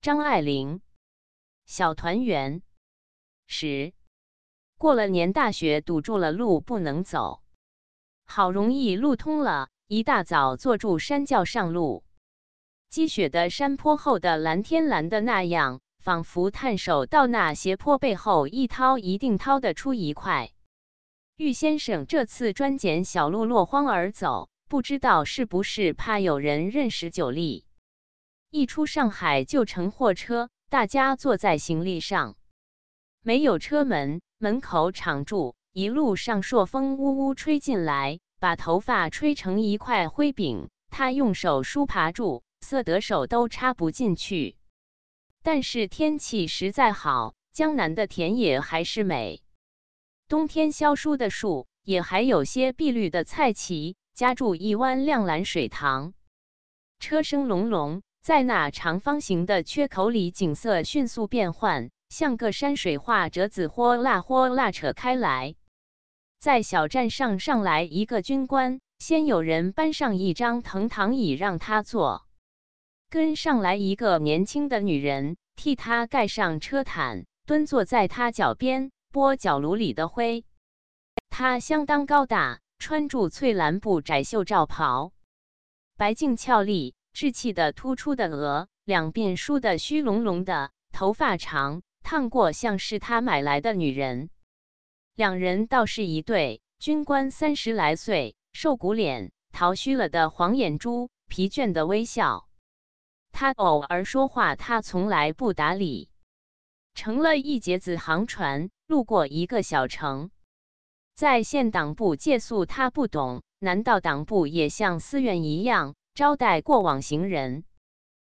张爱玲，《小团圆》十过了年，大雪堵住了路，不能走。好容易路通了，一大早坐住山轿上路。积雪的山坡后的蓝天蓝的那样，仿佛探手到那斜坡背后一掏，一定掏得出一块。玉先生这次专拣小路落荒而走，不知道是不是怕有人认识九立。一出上海就乘货车，大家坐在行李上，没有车门，门口敞住。一路上朔风呜呜吹进来，把头发吹成一块灰饼。他用手梳爬住，涩得手都插不进去。但是天气实在好，江南的田野还是美。冬天消疏的树，也还有些碧绿的菜畦，夹住一湾亮蓝水塘。车声隆隆。在那长方形的缺口里，景色迅速变换，像个山水画折子，豁啦豁啦扯开来。在小站上，上来一个军官，先有人搬上一张藤躺椅让他坐，跟上来一个年轻的女人，替他盖上车毯，蹲坐在他脚边拨脚炉里的灰。他相当高大，穿住翠蓝布窄袖罩袍，白净俏丽。稚气的、突出的额，两鬓梳得虚隆隆的，头发长，烫过，像是他买来的女人。两人倒是一对。军官三十来岁，瘦骨脸，桃虚了的黄眼珠，疲倦的微笑。他偶尔说话，他从来不打理。乘了一节子航船，路过一个小城，在县党部借宿。他不懂，难道党部也像寺院一样？招待过往行人，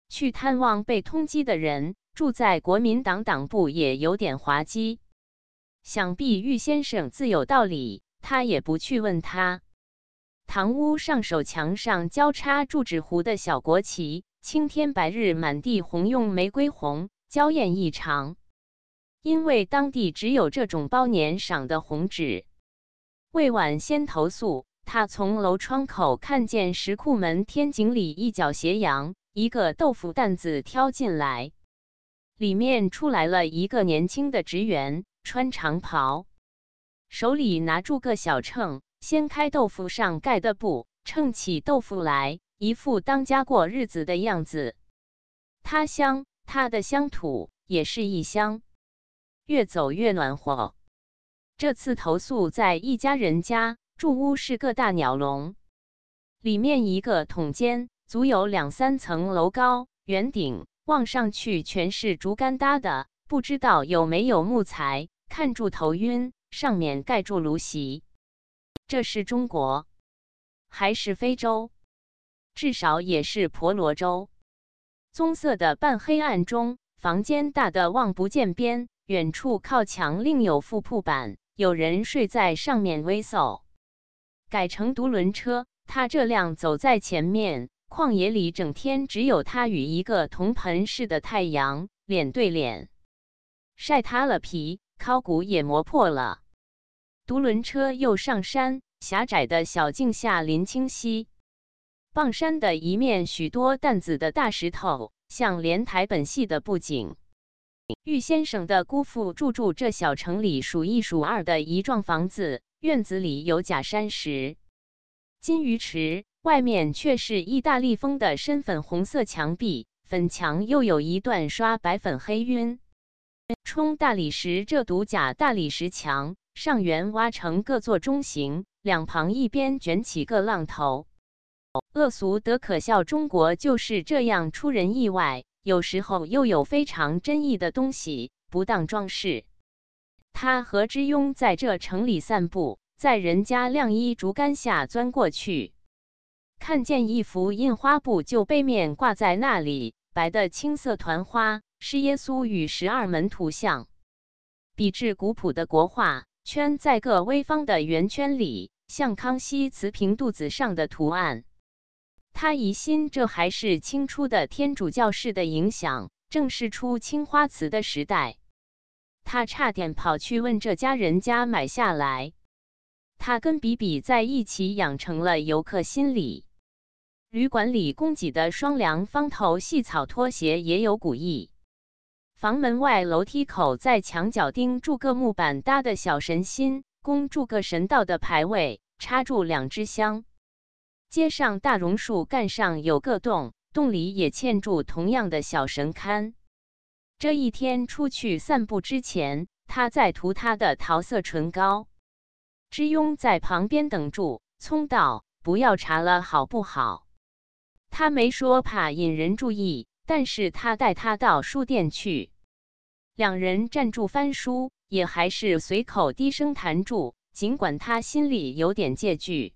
去探望被通缉的人，住在国民党党部也有点滑稽。想必玉先生自有道理，他也不去问他。堂屋上手墙上交叉住纸糊的小国旗，青天白日满地红，用玫瑰红，娇艳异常。因为当地只有这种包年赏的红纸。未晚先投宿。他从楼窗口看见石库门天井里一角斜阳，一个豆腐担子挑进来，里面出来了一个年轻的职员，穿长袍，手里拿住个小秤，掀开豆腐上盖的布，称起豆腐来，一副当家过日子的样子。他乡，他的乡土也是异乡，越走越暖和。这次投宿在一家人家。住屋是个大鸟笼，里面一个筒间，足有两三层楼高，圆顶望上去全是竹竿搭的，不知道有没有木材，看住头晕。上面盖住芦席，这是中国还是非洲？至少也是婆罗洲。棕色的半黑暗中，房间大得望不见边，远处靠墙另有副铺板，有人睡在上面微睡。改成独轮车，他这辆走在前面，旷野里整天只有他与一个铜盆似的太阳脸对脸，晒塌了皮，尻骨也磨破了。独轮车又上山，狭窄的小径下林清晰，傍山的一面许多淡紫的大石头，像连台本系的布景。玉先生的姑父住住这小城里数一数二的一幢房子。院子里有假山石、金鱼池，外面却是意大利风的深粉红色墙壁，粉墙又有一段刷白粉黑晕冲大理石。这堵假大理石墙上缘挖成各座中型，两旁一边卷起个浪头，恶俗得可笑。中国就是这样出人意外，有时候又有非常真意的东西，不当装饰。他和之庸在这城里散步，在人家晾衣竹竿下钻过去，看见一幅印花布，就背面挂在那里，白的青色团花是耶稣与十二门图像，笔致古朴的国画，圈在个微方的圆圈里，像康熙瓷瓶肚子上的图案。他疑心这还是清初的天主教士的影响，正是出青花瓷的时代。他差点跑去问这家人家买下来。他跟比比在一起养成了游客心理。旅馆里供给的双梁方头细草拖鞋也有古意。房门外楼梯口在墙角钉住个木板搭的小神心，供住个神道的牌位，插住两支香。街上大榕树干上有个洞，洞里也嵌住同样的小神龛。这一天出去散步之前，他在涂他的桃色唇膏。之庸在旁边等住，聪道：“不要查了，好不好？”他没说怕引人注意，但是他带他到书店去。两人站住翻书，也还是随口低声谈住。尽管他心里有点戒惧。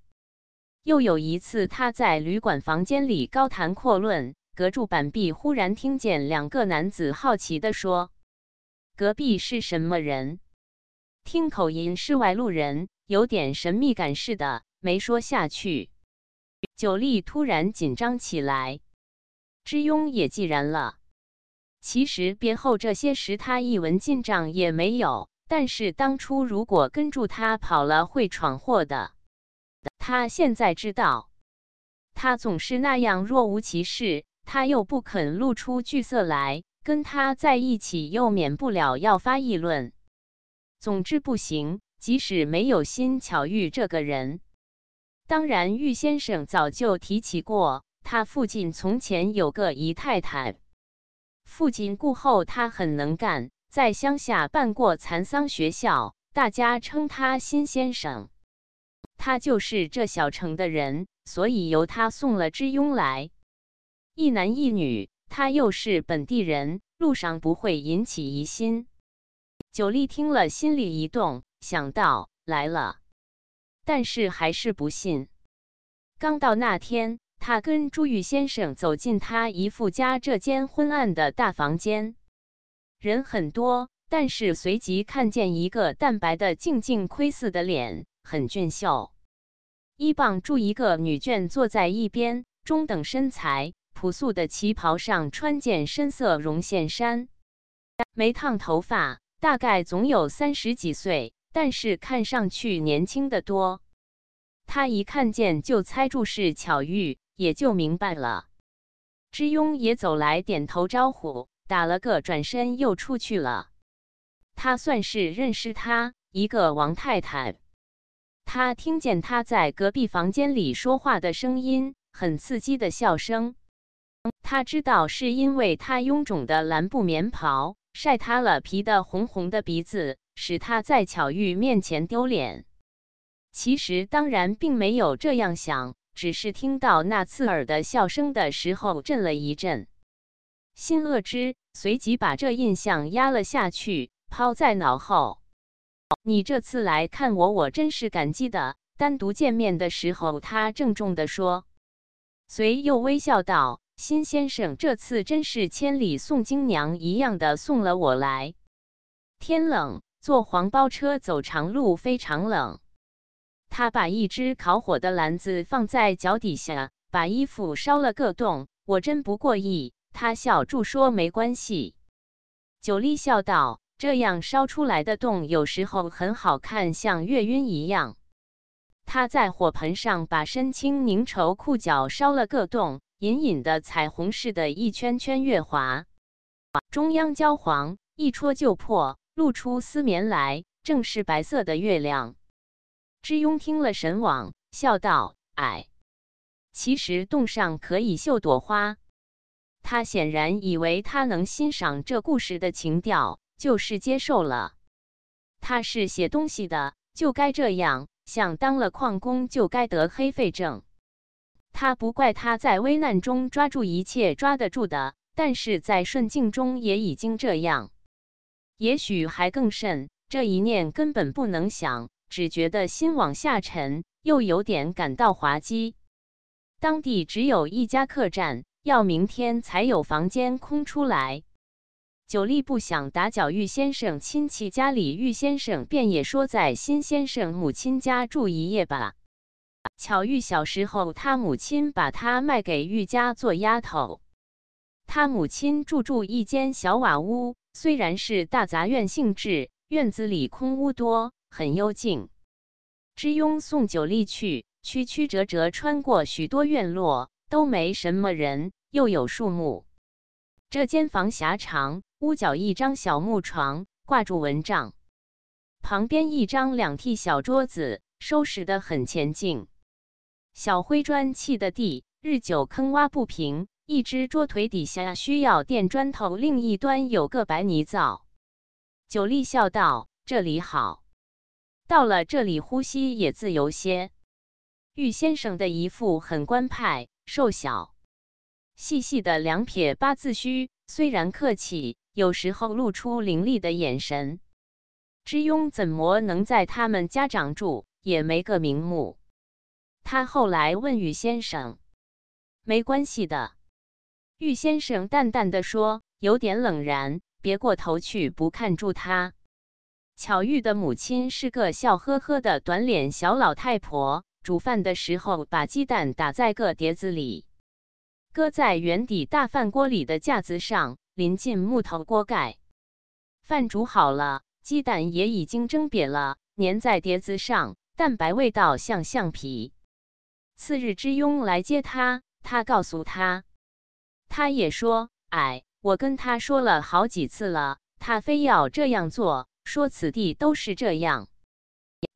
又有一次，他在旅馆房间里高谈阔论。隔住板壁，忽然听见两个男子好奇的说：“隔壁是什么人？听口音是外路人，有点神秘感似的。”没说下去。九力突然紧张起来，之庸也既然了。其实别后这些时，他一文进账也没有。但是当初如果跟住他跑了，会闯祸的。他现在知道，他总是那样若无其事。他又不肯露出惧色来，跟他在一起又免不了要发议论。总之不行，即使没有新巧遇这个人。当然，玉先生早就提起过，他父亲从前有个姨太太，父亲故后，他很能干，在乡下办过蚕桑学校，大家称他新先生。他就是这小城的人，所以由他送了知庸来。一男一女，他又是本地人，路上不会引起疑心。九莉听了，心里一动，想到来了，但是还是不信。刚到那天，他跟朱玉先生走进他姨父家这间昏暗的大房间，人很多，但是随即看见一个淡白的静静窥伺的脸，很俊秀。一棒住一个女眷，坐在一边，中等身材。朴素的旗袍上穿件深色绒线衫，没烫头发，大概总有三十几岁，但是看上去年轻的多。他一看见就猜住是巧玉，也就明白了。知庸也走来，点头招呼，打了个转身又出去了。他算是认识他一个王太太。他听见她在隔壁房间里说话的声音，很刺激的笑声。他知道是因为他臃肿的蓝布棉袍晒塌了皮的红红的鼻子，使他在巧玉面前丢脸。其实当然并没有这样想，只是听到那刺耳的笑声的时候震了一震，心恶之，随即把这印象压了下去，抛在脑后。你这次来看我，我真是感激的。单独见面的时候，他郑重地说，随又微笑道。辛先生这次真是千里送金娘一样的送了我来。天冷，坐黄包车走长路非常冷。他把一只烤火的篮子放在脚底下，把衣服烧了个洞。我真不过意。他笑住说：“没关系。”九莉笑道：“这样烧出来的洞有时候很好看，像月晕一样。”他在火盆上把身青凝绸裤脚烧了个洞。隐隐的彩虹似的一圈圈月华，中央焦黄，一戳就破，露出丝绵来，正是白色的月亮。知庸听了神往，笑道：“哎，其实洞上可以绣朵花。”他显然以为他能欣赏这故事的情调，就是接受了。他是写东西的，就该这样。想当了矿工，就该得黑肺症。他不怪他在危难中抓住一切抓得住的，但是在顺境中也已经这样，也许还更甚。这一念根本不能想，只觉得心往下沉，又有点感到滑稽。当地只有一家客栈，要明天才有房间空出来。久立不想打搅玉先生亲戚家里，玉先生便也说在新先生母亲家住一夜吧。巧遇小时候，他母亲把他卖给玉家做丫头。他母亲住住一间小瓦屋，虽然是大杂院性质，院子里空屋多，很幽静。知庸送九莉去，曲曲折折穿过许多院落，都没什么人，又有树木。这间房狭长，屋角一张小木床，挂住蚊帐，旁边一张两屉小桌子，收拾的很乾净。小灰砖砌的地，日久坑洼不平。一只桌腿底下需要垫砖头，另一端有个白泥灶。九力笑道：“这里好，到了这里呼吸也自由些。”玉先生的一副很官派，瘦小，细细的两撇八字须，虽然客气，有时候露出凌厉的眼神。知庸怎么能在他们家长住，也没个名目。他后来问玉先生：“没关系的。”玉先生淡淡的说，有点冷然，别过头去，不看住他。巧玉的母亲是个笑呵呵的短脸小老太婆，煮饭的时候把鸡蛋打在个碟子里，搁在圆底大饭锅里的架子上，临近木头锅盖。饭煮好了，鸡蛋也已经蒸扁了，粘在碟子上，蛋白味道像橡皮。次日，之庸来接他。他告诉他，他也说：“哎，我跟他说了好几次了，他非要这样做。说此地都是这样，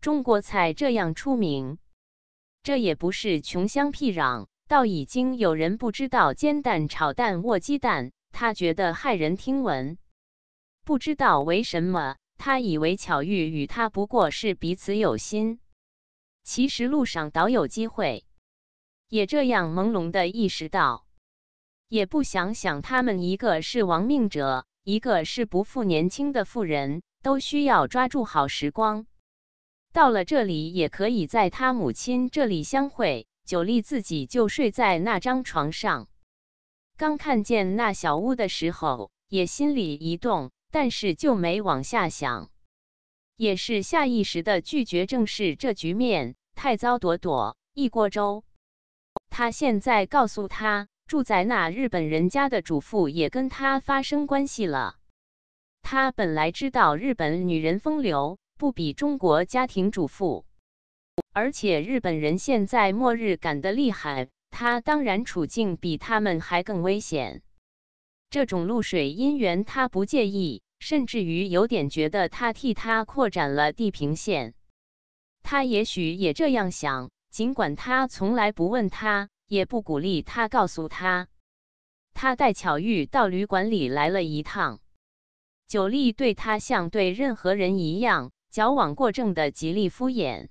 中国菜这样出名，这也不是穷乡僻壤，倒已经有人不知道煎蛋、炒蛋、卧鸡蛋。他觉得骇人听闻，不知道为什么。他以为巧遇与他不过是彼此有心。”其实路上倒有机会，也这样朦胧的意识到，也不想想他们一个是亡命者，一个是不负年轻的富人，都需要抓住好时光。到了这里，也可以在他母亲这里相会。九立自己就睡在那张床上，刚看见那小屋的时候，也心里一动，但是就没往下想。也是下意识的拒绝正视这局面，太糟，躲躲一锅粥。他现在告诉他，住在那日本人家的主妇也跟他发生关系了。他本来知道日本女人风流不比中国家庭主妇，而且日本人现在末日赶得厉害，他当然处境比他们还更危险。这种露水姻缘他不介意。甚至于有点觉得他替他扩展了地平线，他也许也这样想，尽管他从来不问他，也不鼓励他告诉他。他带巧玉到旅馆里来了一趟，九莉对他像对任何人一样矫枉过正的极力敷衍，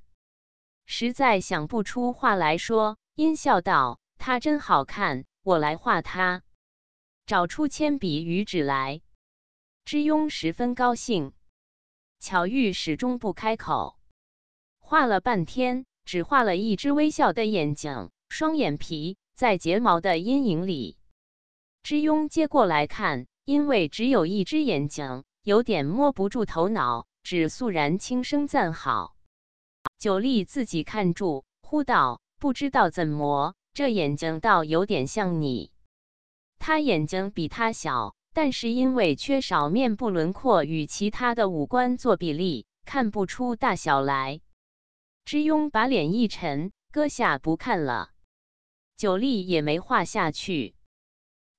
实在想不出话来说，阴笑道：“她真好看，我来画她，找出铅笔与纸来。”知庸十分高兴，巧玉始终不开口，画了半天，只画了一只微笑的眼睛，双眼皮在睫毛的阴影里。知庸接过来看，因为只有一只眼睛，有点摸不住头脑，只肃然轻声赞好。九莉自己看住，呼道：“不知道怎么，这眼睛倒有点像你。他眼睛比他小。”但是因为缺少面部轮廓与其他的五官做比例，看不出大小来。之庸把脸一沉，搁下不看了。九力也没画下去。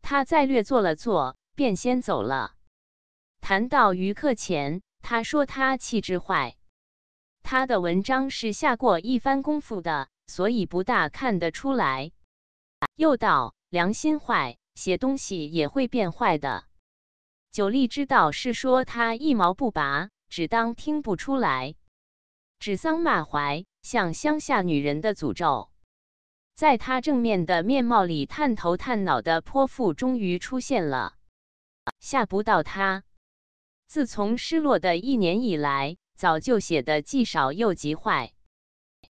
他再略坐了坐，便先走了。谈到于克前，他说他气质坏，他的文章是下过一番功夫的，所以不大看得出来。又道良心坏。写东西也会变坏的。九力知道是说他一毛不拔，只当听不出来，指桑骂槐，像乡下女人的诅咒。在他正面的面貌里探头探脑的泼妇终于出现了，吓不到他。自从失落的一年以来，早就写的既少又极坏。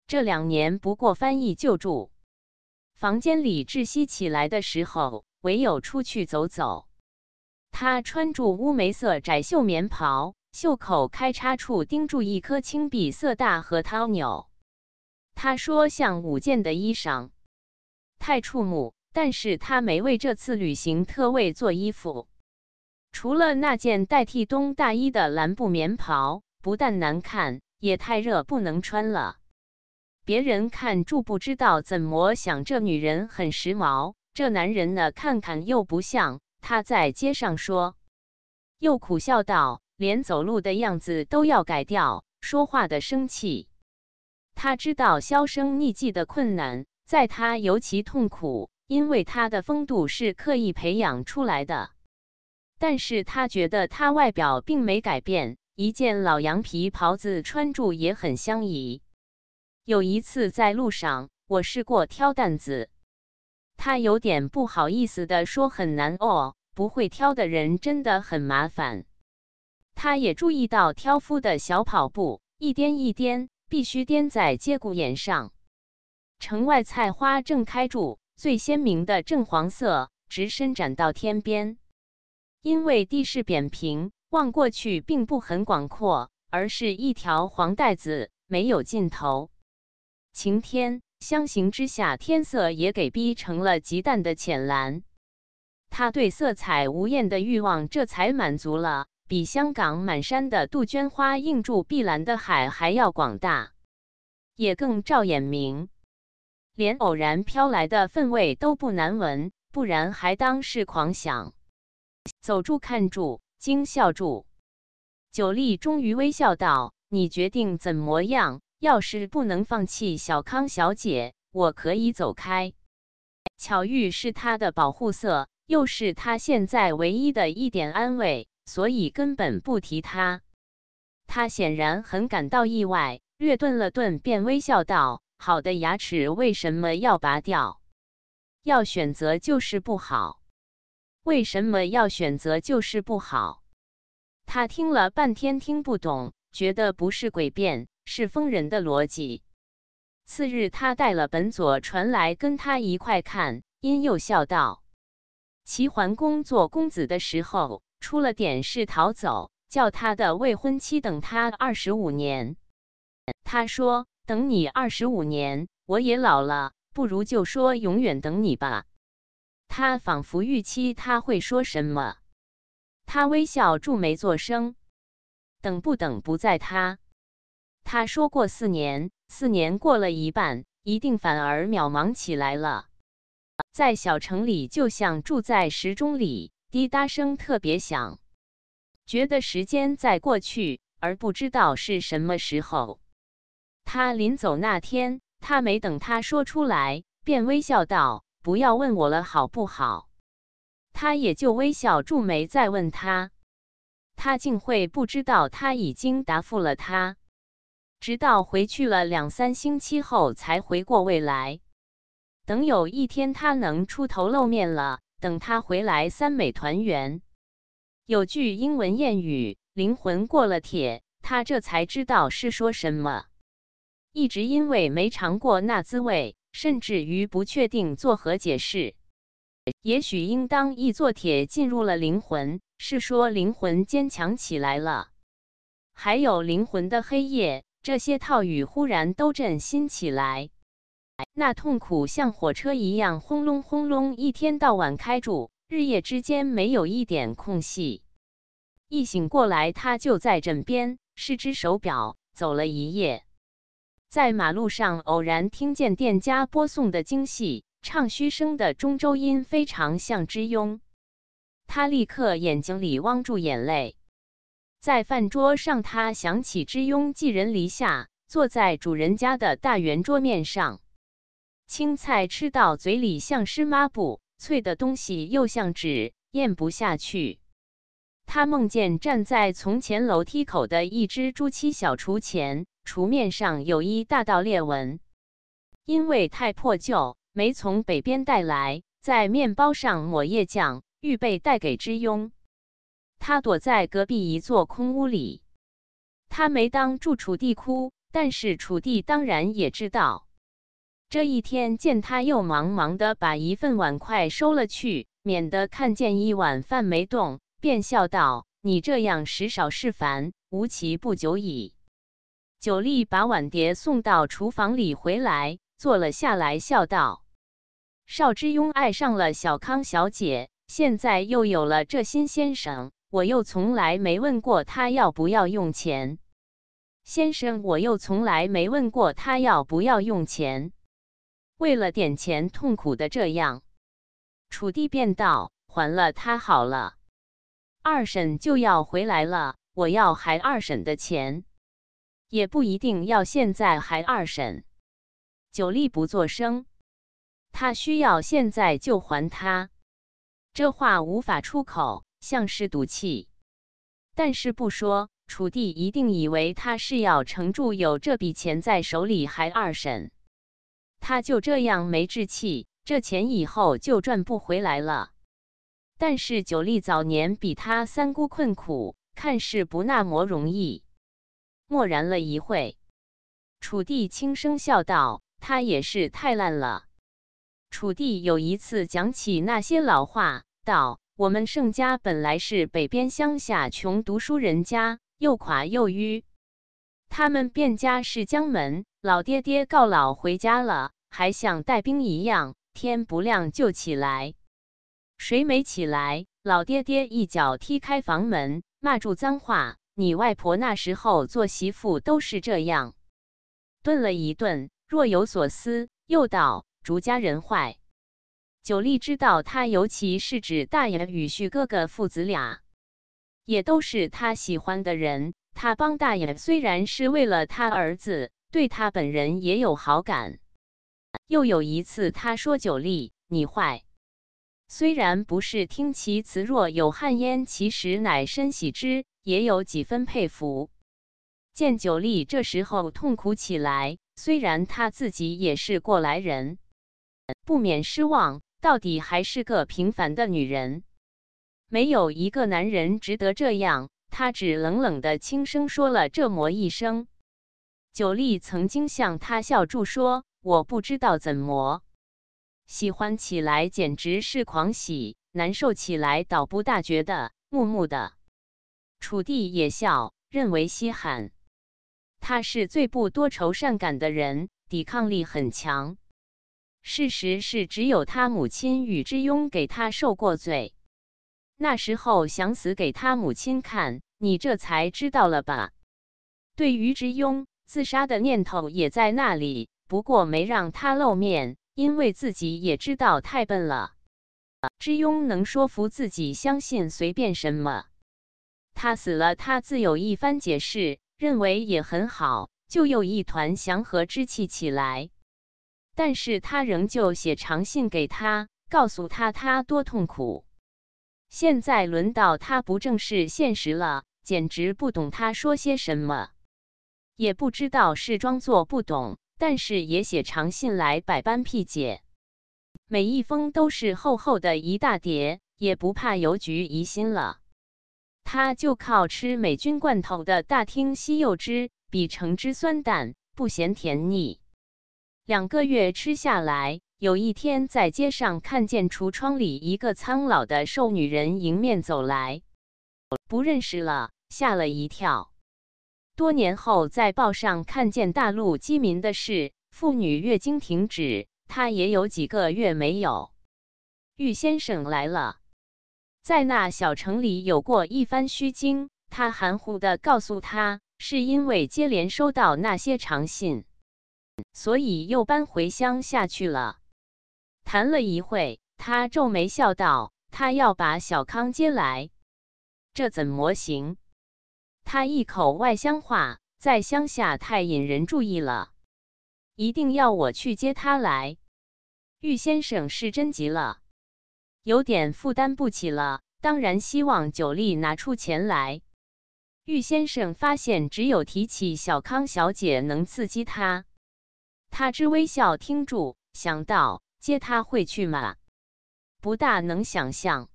这两年不过翻译救助，房间里窒息起来的时候。唯有出去走走。他穿住乌梅色窄袖棉袍，袖口开叉处钉住一颗青碧色大核桃钮。他说像舞剑的衣裳，太触目。但是他没为这次旅行特为做衣服，除了那件代替冬大衣的蓝布棉袍，不但难看，也太热，不能穿了。别人看住不知道怎么想，这女人很时髦。这男人呢？看看又不像。他在街上说，又苦笑道：“连走路的样子都要改掉，说话的生气。”他知道销声匿迹的困难，在他尤其痛苦，因为他的风度是刻意培养出来的。但是他觉得他外表并没改变，一件老羊皮袍子穿住也很相宜。有一次在路上，我试过挑担子。他有点不好意思地说：“很难哦，不会挑的人真的很麻烦。”他也注意到挑夫的小跑步，一颠一颠，必须颠在节骨眼上。城外菜花正开住，最鲜明的正黄色，直伸展到天边。因为地势扁平，望过去并不很广阔，而是一条黄带子，没有尽头。晴天。相形之下，天色也给逼成了极淡的浅蓝。他对色彩无厌的欲望这才满足了，比香港满山的杜鹃花映住碧蓝的海还要广大，也更照眼明。连偶然飘来的氛围都不难闻，不然还当是狂想。走住看住惊笑住，九莉终于微笑道：“你决定怎么样？”要是不能放弃，小康小姐，我可以走开。巧遇是他的保护色，又是他现在唯一的一点安慰，所以根本不提他。他显然很感到意外，略顿了顿，便微笑道：“好的牙齿为什么要拔掉？要选择就是不好。为什么要选择就是不好？”他听了半天听不懂，觉得不是诡辩。是疯人的逻辑。次日，他带了本佐传来跟他一块看，因又笑道：“齐桓公做公子的时候出了点事，逃走，叫他的未婚妻等他二十五年。”他说：“等你二十五年，我也老了，不如就说永远等你吧。”他仿佛预期他会说什么，他微笑，皱眉，作声：“等不等不在他。”他说过四年，四年过了一半，一定反而渺茫起来了。在小城里，就像住在时钟里，滴答声特别响，觉得时间在过去，而不知道是什么时候。他临走那天，他没等他说出来，便微笑道：“不要问我了，好不好？”他也就微笑皱眉，再问他，他竟会不知道他已经答复了他。直到回去了两三星期后才回过味来。等有一天他能出头露面了，等他回来三美团圆。有句英文谚语：“灵魂过了铁。”他这才知道是说什么。一直因为没尝过那滋味，甚至于不确定作何解释。也许应当一座铁进入了灵魂”，是说灵魂坚强起来了。还有灵魂的黑夜。这些套语忽然都振兴起来，那痛苦像火车一样轰隆轰隆，一天到晚开住，日夜之间没有一点空隙。一醒过来，他就在枕边，是只手表走了一夜。在马路上偶然听见店家播送的京戏，唱虚声的中州音非常像之庸，他立刻眼睛里汪住眼泪。在饭桌上，他想起之庸寄人篱下，坐在主人家的大圆桌面上，青菜吃到嘴里像湿抹布，脆的东西又像纸，咽不下去。他梦见站在从前楼梯口的一只朱漆小橱前，橱面上有一大道裂纹，因为太破旧，没从北边带来，在面包上抹叶酱，预备带给之庸。他躲在隔壁一座空屋里，他没当住楚地哭，但是楚地当然也知道。这一天见他又忙忙的把一份碗筷收了去，免得看见一碗饭没动，便笑道：“你这样食少事烦，无奇不久矣。”九立把碗碟送到厨房里回来，坐了下来，笑道：“邵之庸爱上了小康小姐，现在又有了这新先生。”我又从来没问过他要不要用钱，先生，我又从来没问过他要不要用钱。为了点钱痛苦的这样，楚地便道：“还了他好了。”二婶就要回来了，我要还二婶的钱，也不一定要现在还二婶。久立不作声，他需要现在就还他。这话无法出口。像是赌气，但是不说楚地一定以为他是要承住有这笔钱在手里还二审，他就这样没志气，这钱以后就赚不回来了。但是九力早年比他三姑困苦，看似不那么容易。默然了一会，楚地轻声笑道：“他也是太烂了。”楚地有一次讲起那些老话，道。我们盛家本来是北边乡下穷读书人家，又垮又迂。他们便家是江门老爹爹告老回家了，还像带兵一样，天不亮就起来。谁没起来？老爹爹一脚踢开房门，骂住脏话：“你外婆那时候做媳妇都是这样。”顿了一顿，若有所思，又道：“竹家人坏。”九力知道，他尤其是指大爷、女婿、哥哥父子俩，也都是他喜欢的人。他帮大爷虽然是为了他儿子，对他本人也有好感。又有一次，他说：“九力，你坏。”虽然不是听其词若有汗烟，其实乃深喜之，也有几分佩服。见九力这时候痛苦起来，虽然他自己也是过来人，不免失望。到底还是个平凡的女人，没有一个男人值得这样。他只冷冷的轻声说了这么一声。九莉曾经向他笑住说：“我不知道怎么喜欢起来，简直是狂喜；难受起来，倒不大觉得木木的。”楚地也笑，认为稀罕。他是最不多愁善感的人，抵抗力很强。事实是，只有他母亲与之庸给他受过罪。那时候想死给他母亲看，你这才知道了吧？对于之庸，自杀的念头也在那里，不过没让他露面，因为自己也知道太笨了。之庸能说服自己相信随便什么。他死了，他自有一番解释，认为也很好，就又一团祥和之气起来。但是他仍旧写长信给他，告诉他他多痛苦。现在轮到他不正视现实了，简直不懂他说些什么，也不知道是装作不懂，但是也写长信来百般辟解。每一封都是厚厚的一大叠，也不怕邮局疑心了。他就靠吃美军罐头的大厅西柚汁，比橙汁酸淡，不嫌甜腻。两个月吃下来，有一天在街上看见橱窗里一个苍老的瘦女人迎面走来，不认识了，吓了一跳。多年后在报上看见大陆饥民的事，妇女月经停止，她也有几个月没有。玉先生来了，在那小城里有过一番虚惊。他含糊地告诉他，是因为接连收到那些长信。所以又搬回乡下去了。谈了一会，他皱眉笑道：“他要把小康接来，这怎么行？他一口外乡话，在乡下太引人注意了。一定要我去接他来。”玉先生是真急了，有点负担不起了。当然希望九力拿出钱来。玉先生发现，只有提起小康小姐，能刺激他。他之微笑，听住，想到接他会去吗？不大能想象，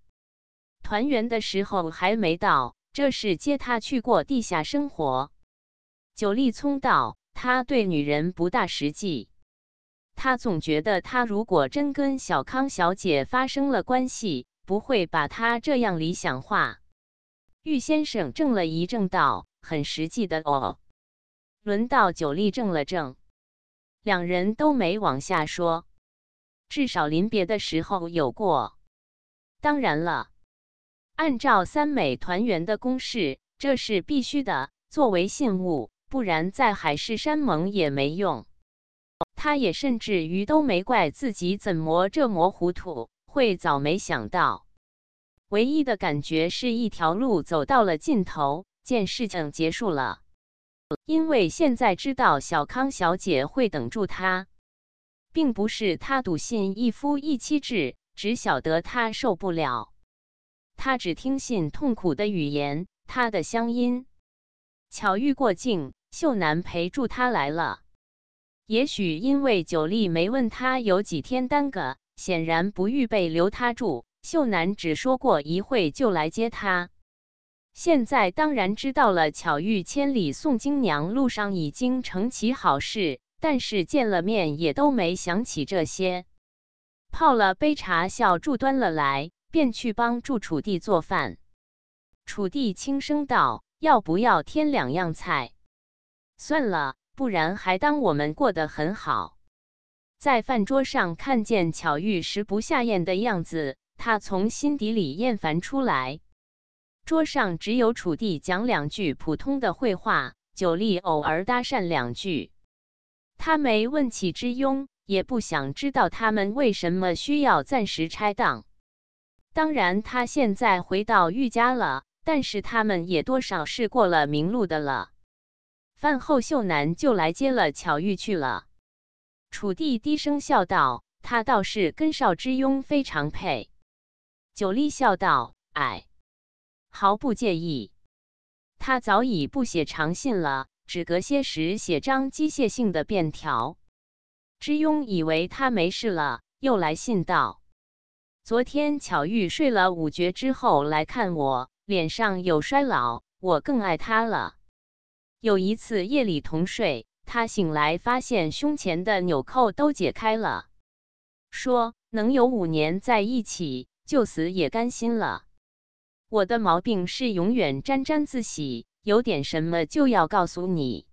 团圆的时候还没到，这是接他去过地下生活。九力聪道：“他对女人不大实际，他总觉得他如果真跟小康小姐发生了关系，不会把他这样理想化。”玉先生怔了一怔，道：“很实际的哦。”轮到九力怔了怔，两人都没往下说，至少临别的时候有过。当然了，按照三美团圆的公式，这是必须的，作为信物，不然在海誓山盟也没用。他也甚至于都没怪自己怎么这么糊涂，会早没想到。唯一的感觉是一条路走到了尽头，件事情结束了。因为现在知道小康小姐会等住他，并不是他笃信一夫一妻制，只晓得他受不了。他只听信痛苦的语言，他的乡音。巧遇过境，秀男陪住他来了。也许因为久立没问他有几天耽搁，显然不预备留他住。秀男只说过一会就来接他。现在当然知道了，巧遇千里送金娘，路上已经成其好事，但是见了面也都没想起这些。泡了杯茶，笑柱端了来，便去帮助楚地做饭。楚地轻声道：“要不要添两样菜？”算了，不然还当我们过得很好。在饭桌上看见巧遇食不下咽的样子，他从心底里厌烦出来。桌上只有楚地讲两句普通的会话，九莉偶尔搭讪两句。他没问起之庸，也不想知道他们为什么需要暂时拆档。当然，他现在回到玉家了，但是他们也多少是过了明路的了。饭后，秀男就来接了巧玉去了。楚地低声笑道：“他倒是跟邵之庸非常配。”九莉笑道：“哎。”毫不介意，他早已不写长信了，只隔些时写张机械性的便条。知庸以为他没事了，又来信道：“昨天巧遇睡了五觉之后来看我，脸上有衰老，我更爱他了。有一次夜里同睡，他醒来发现胸前的纽扣都解开了，说能有五年在一起，就死也甘心了。”我的毛病是永远沾沾自喜，有点什么就要告诉你。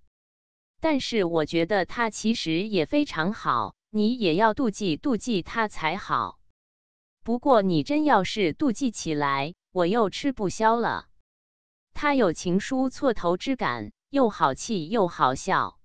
但是我觉得他其实也非常好，你也要妒忌妒忌他才好。不过你真要是妒忌起来，我又吃不消了。他有情书错头之感，又好气又好笑。